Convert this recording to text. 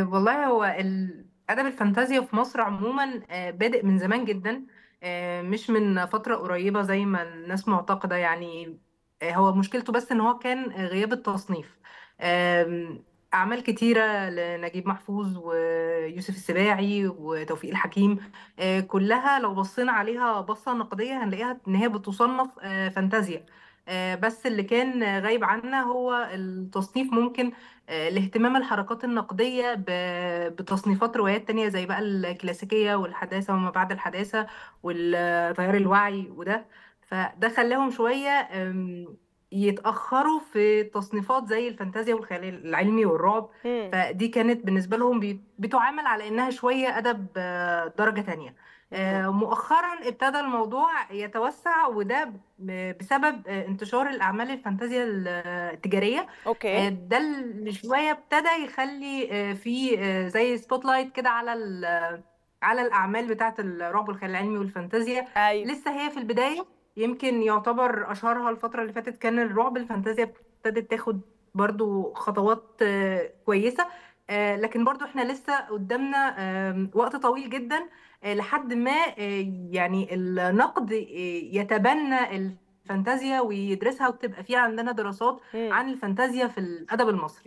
آه، والله هو الادب أدب الفانتازيا في مصر عموما آه، بادئ من زمان جدا آه، مش من فترة قريبة زي ما الناس معتقدة يعني هو مشكلته بس إن هو كان غياب التصنيف أعمال كتيرة لنجيب محفوظ ويوسف السباعي وتوفيق الحكيم كلها لو بصينا عليها بصة نقدية هنلاقيها إن هي بتصنف فانتازيا آه، بس اللي كان غايب عنا هو التصنيف ممكن الاهتمام آه، الحركات النقدية بتصنيفات روايات تانية زي بقى الكلاسيكية والحداثة وما بعد الحداثة والتيار الوعي وده فده خلاهم شوية يتاخروا في تصنيفات زي الفانتازيا والخيال العلمي والرعب فدي كانت بالنسبه لهم بتعامل على انها شويه ادب آه، درجه تانية آه، مؤخرا ابتدى الموضوع يتوسع وده بسبب آه، انتشار الاعمال الفانتازيا التجاريه اوكي ده اللي شويه ابتدى يخلي في زي سبوت لايت كده على على الاعمال بتاعه الرعب والخيال العلمي والفانتازيا أيوة. لسه هي في البدايه يمكن يعتبر اشهرها الفتره اللي فاتت كان الرعب الفانتازيا ابتدت تاخد برضو خطوات آه، كويسه آه، لكن برضو احنا لسه قدامنا وقت طويل جدا آه، لحد ما يعني النقد يتبنى الفانتازيا ويدرسها وتبقى في عندنا دراسات عن الفانتازيا في الادب المصري